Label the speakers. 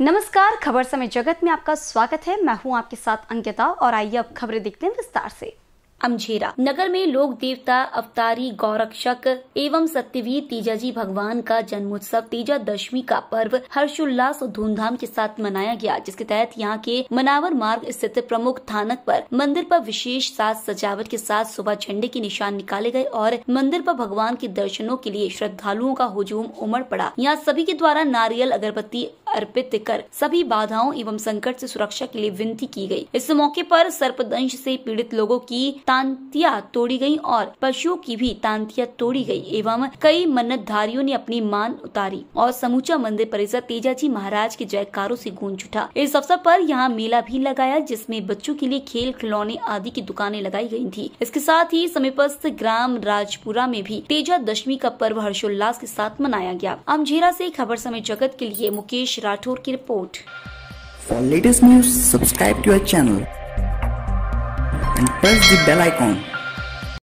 Speaker 1: नमस्कार खबर समय जगत में आपका स्वागत है मैं हूं आपके साथ अंकिता और आइए अब खबरें देखते हैं विस्तार से अमझेरा नगर में लोक देवता अवतारी गौरक्षक एवं सत्यवीर तीजाजी भगवान का जन्मोत्सव तेजा दशमी का पर्व हर्षोल्लास और धूमधाम के साथ मनाया गया जिसके तहत यहां के मनावर मार्ग स्थित प्रमुख थानक पर मंदिर पर विशेष साज सजावट के साथ सुबह झंडे के निशान निकाले गए और मंदिर पर भगवान के दर्शनों के लिए श्रद्धालुओं का हुजूम उमड़ पड़ा यहाँ सभी के द्वारा नारियल अगरबत्ती अर्पित कर सभी बाधाओं एवं संकट से सुरक्षा के लिए विनती की गई इस मौके पर सर्पदंश से पीड़ित लोगों की तांतिया तोड़ी गयी और पशुओं की भी तांतिया तोड़ी गयी एवं कई मन्नतधारियों ने अपनी मान उतारी और समूचा मंदिर परिसर तेजाजी महाराज के जयकारों से गूंज उठा इस अवसर पर यहाँ मेला भी लगाया जिसमें बच्चों के लिए खेल खिलौने आदि की दुकानें लगाई गयी थी इसके साथ ही समीपस्थ ग्राम राजपुरा में भी तेजा दशमी का पर्व हर्षोल्लास के साथ मनाया गया अमझेरा ऐसी खबर समय जगत के लिए मुकेश राठौर की report for latest news subscribe to our channel and press the bell icon